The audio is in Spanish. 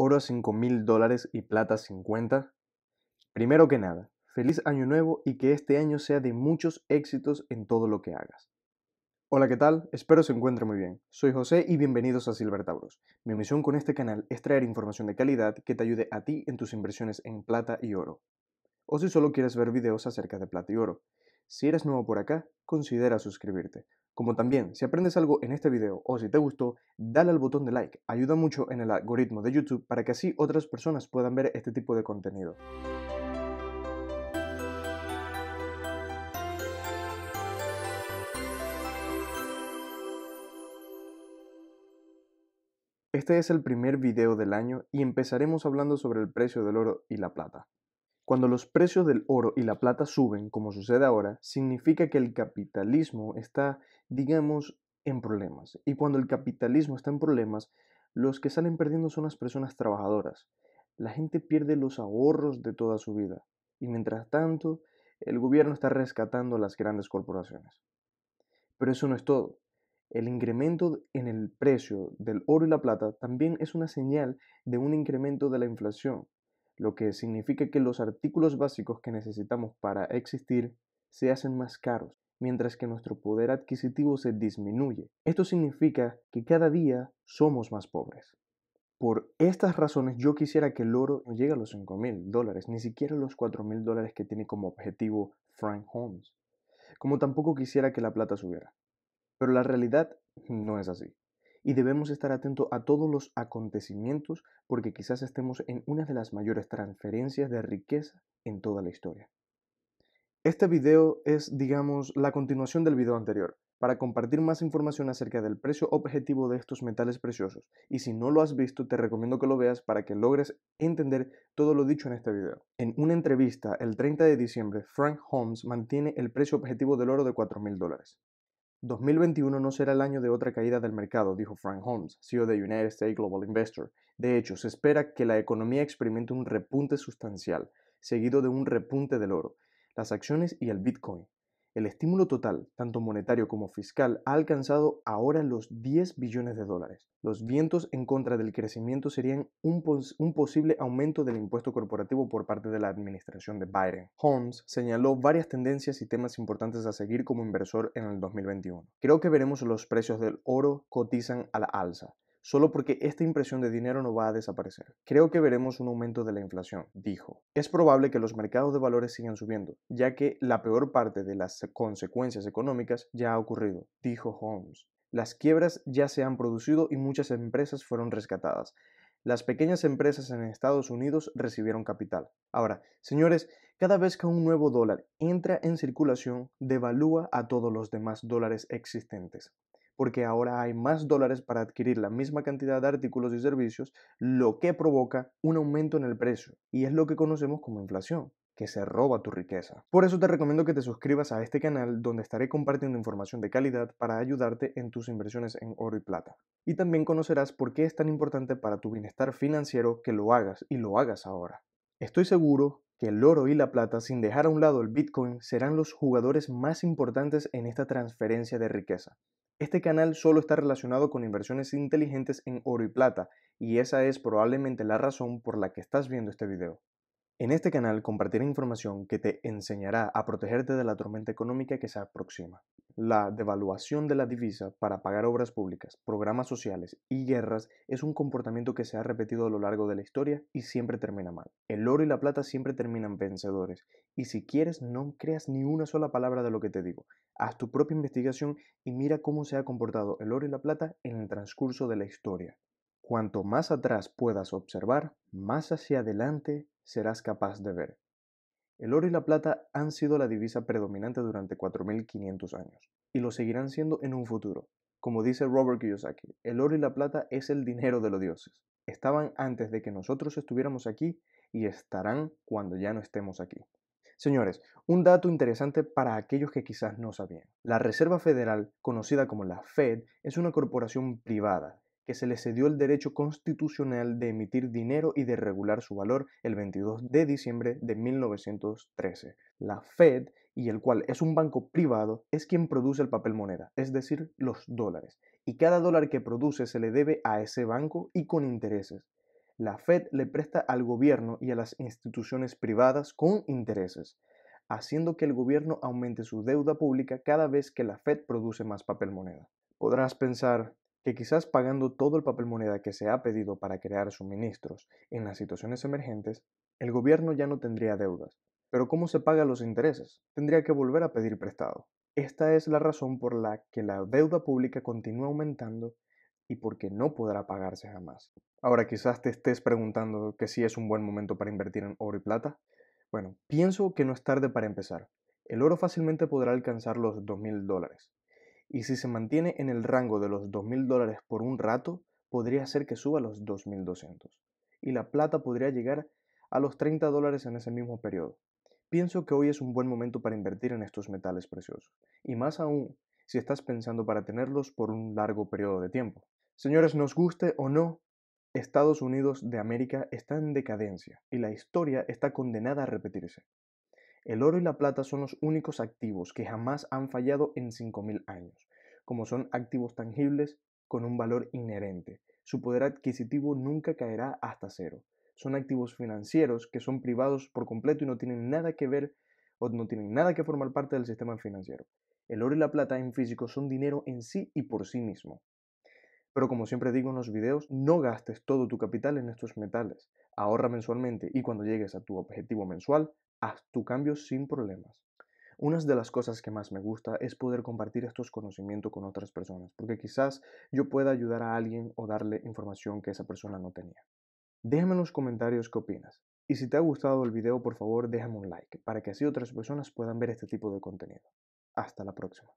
oro a 5 mil dólares y plata 50? Primero que nada, feliz año nuevo y que este año sea de muchos éxitos en todo lo que hagas. Hola, ¿qué tal? Espero se encuentre muy bien. Soy José y bienvenidos a Silver Mi misión con este canal es traer información de calidad que te ayude a ti en tus inversiones en plata y oro. O si solo quieres ver videos acerca de plata y oro. Si eres nuevo por acá, considera suscribirte. Como también, si aprendes algo en este video o si te gustó, dale al botón de like, ayuda mucho en el algoritmo de YouTube para que así otras personas puedan ver este tipo de contenido. Este es el primer video del año y empezaremos hablando sobre el precio del oro y la plata. Cuando los precios del oro y la plata suben, como sucede ahora, significa que el capitalismo está, digamos, en problemas. Y cuando el capitalismo está en problemas, los que salen perdiendo son las personas trabajadoras. La gente pierde los ahorros de toda su vida. Y mientras tanto, el gobierno está rescatando a las grandes corporaciones. Pero eso no es todo. El incremento en el precio del oro y la plata también es una señal de un incremento de la inflación, lo que significa que los artículos básicos que necesitamos para existir se hacen más caros, mientras que nuestro poder adquisitivo se disminuye. Esto significa que cada día somos más pobres. Por estas razones yo quisiera que el oro no llegue a los 5 mil dólares, ni siquiera los 4 mil dólares que tiene como objetivo Frank Holmes, como tampoco quisiera que la plata subiera. Pero la realidad no es así y debemos estar atentos a todos los acontecimientos porque quizás estemos en una de las mayores transferencias de riqueza en toda la historia. Este video es, digamos, la continuación del video anterior, para compartir más información acerca del precio objetivo de estos metales preciosos, y si no lo has visto te recomiendo que lo veas para que logres entender todo lo dicho en este video. En una entrevista el 30 de diciembre, Frank Holmes mantiene el precio objetivo del oro de 4.000 dólares. 2021 no será el año de otra caída del mercado, dijo Frank Holmes, CEO de United States Global Investor. De hecho, se espera que la economía experimente un repunte sustancial, seguido de un repunte del oro, las acciones y el Bitcoin. El estímulo total, tanto monetario como fiscal, ha alcanzado ahora los 10 billones de dólares. Los vientos en contra del crecimiento serían un, posible aumento del impuesto corporativo por parte de la administración de Biden. Holmes señaló varias tendencias y temas importantes a seguir como inversor en el 2021. Creo que veremos los precios del oro cotizan a la alza solo porque esta impresión de dinero no va a desaparecer. Creo que veremos un aumento de la inflación, dijo. Es probable que los mercados de valores sigan subiendo, ya que la peor parte de las consecuencias económicas ya ha ocurrido, dijo Holmes. Las quiebras ya se han producido y muchas empresas fueron rescatadas. Las pequeñas empresas en Estados Unidos recibieron capital. Ahora, señores, cada vez que un nuevo dólar entra en circulación, devalúa a todos los demás dólares existentes porque ahora hay más dólares para adquirir la misma cantidad de artículos y servicios, lo que provoca un aumento en el precio, y es lo que conocemos como inflación que se roba tu riqueza. Por eso te recomiendo que te suscribas a este canal donde estaré compartiendo información de calidad para ayudarte en tus inversiones en oro y plata. Y también conocerás por qué es tan importante para tu bienestar financiero que lo hagas y lo hagas ahora. Estoy seguro que el oro y la plata, sin dejar a un lado el Bitcoin, serán los jugadores más importantes en esta transferencia de riqueza. Este canal solo está relacionado con inversiones inteligentes en oro y plata, y esa es probablemente la razón por la que estás viendo este video. En este canal compartiré información que te enseñará a protegerte de la tormenta económica que se aproxima. La devaluación de la divisa para pagar obras públicas, programas sociales y guerras es un comportamiento que se ha repetido a lo largo de la historia y siempre termina mal. El oro y la plata siempre terminan vencedores y si quieres no creas ni una sola palabra de lo que te digo. Haz tu propia investigación y mira cómo se ha comportado el oro y la plata en el transcurso de la historia. Cuanto más atrás puedas observar, más hacia adelante serás capaz de ver. El oro y la plata han sido la divisa predominante durante 4.500 años, y lo seguirán siendo en un futuro. Como dice Robert Kiyosaki, el oro y la plata es el dinero de los dioses. Estaban antes de que nosotros estuviéramos aquí y estarán cuando ya no estemos aquí. Señores, un dato interesante para aquellos que quizás no sabían. La Reserva Federal, conocida como la Fed, es una corporación privada, que se le cedió el derecho constitucional de emitir dinero y de regular su valor el 22 de diciembre de 1913. La Fed, y el cual es un banco privado, es quien produce el papel moneda, es decir, los dólares, y cada dólar que produce se le debe a ese banco y con intereses. La Fed le presta al gobierno y a las instituciones privadas con intereses, haciendo que el gobierno aumente su deuda pública cada vez que la Fed produce más papel moneda. Podrás pensar, que quizás pagando todo el papel moneda que se ha pedido para crear suministros en las situaciones emergentes, el gobierno ya no tendría deudas. Pero ¿cómo se pagan los intereses? Tendría que volver a pedir prestado. Esta es la razón por la que la deuda pública continúa aumentando y porque no podrá pagarse jamás. Ahora quizás te estés preguntando que si es un buen momento para invertir en oro y plata. Bueno, pienso que no es tarde para empezar. El oro fácilmente podrá alcanzar los 2.000 dólares y si se mantiene en el rango de los 2.000 dólares por un rato, podría ser que suba a los 2.200 y la plata podría llegar a los 30 dólares en ese mismo periodo. Pienso que hoy es un buen momento para invertir en estos metales preciosos, y más aún si estás pensando para tenerlos por un largo periodo de tiempo. Señores, nos guste o no, Estados Unidos de América está en decadencia y la historia está condenada a repetirse. El oro y la plata son los únicos activos que jamás han fallado en 5.000 años, como son activos tangibles con un valor inherente. Su poder adquisitivo nunca caerá hasta cero. Son activos financieros que son privados por completo y no tienen nada que ver o no tienen nada que formar parte del sistema financiero. El oro y la plata en físico son dinero en sí y por sí mismo. Pero como siempre digo en los videos, no gastes todo tu capital en estos metales. Ahorra mensualmente y cuando llegues a tu objetivo mensual, haz tu cambio sin problemas. Una de las cosas que más me gusta es poder compartir estos conocimientos con otras personas, porque quizás yo pueda ayudar a alguien o darle información que esa persona no tenía. Déjame en los comentarios qué opinas. Y si te ha gustado el video, por favor, déjame un like, para que así otras personas puedan ver este tipo de contenido. Hasta la próxima.